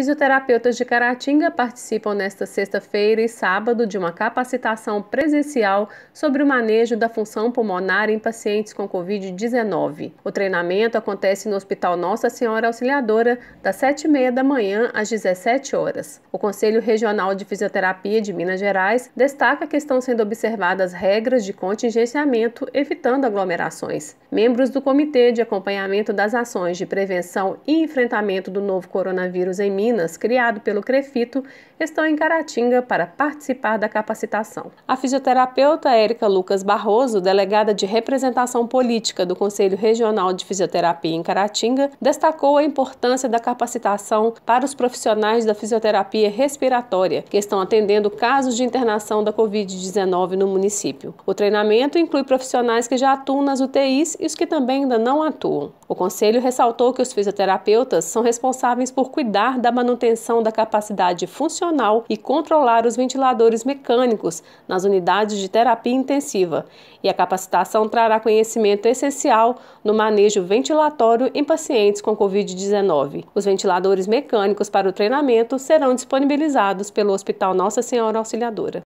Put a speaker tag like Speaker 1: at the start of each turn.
Speaker 1: Fisioterapeutas de Caratinga participam nesta sexta-feira e sábado de uma capacitação presencial sobre o manejo da função pulmonar em pacientes com Covid-19. O treinamento acontece no Hospital Nossa Senhora Auxiliadora, das 7h30 da manhã às 17 horas. O Conselho Regional de Fisioterapia de Minas Gerais destaca que estão sendo observadas regras de contingenciamento, evitando aglomerações. Membros do Comitê de Acompanhamento das Ações de Prevenção e Enfrentamento do Novo Coronavírus em Minas Minas, criado pelo Crefito, estão em Caratinga para participar da capacitação. A fisioterapeuta Érica Lucas Barroso, delegada de representação política do Conselho Regional de Fisioterapia em Caratinga, destacou a importância da capacitação para os profissionais da fisioterapia respiratória, que estão atendendo casos de internação da Covid-19 no município. O treinamento inclui profissionais que já atuam nas UTIs e os que também ainda não atuam. O Conselho ressaltou que os fisioterapeutas são responsáveis por cuidar da manutenção da capacidade funcional e controlar os ventiladores mecânicos nas unidades de terapia intensiva. E a capacitação trará conhecimento essencial no manejo ventilatório em pacientes com Covid-19. Os ventiladores mecânicos para o treinamento serão disponibilizados pelo Hospital Nossa Senhora Auxiliadora.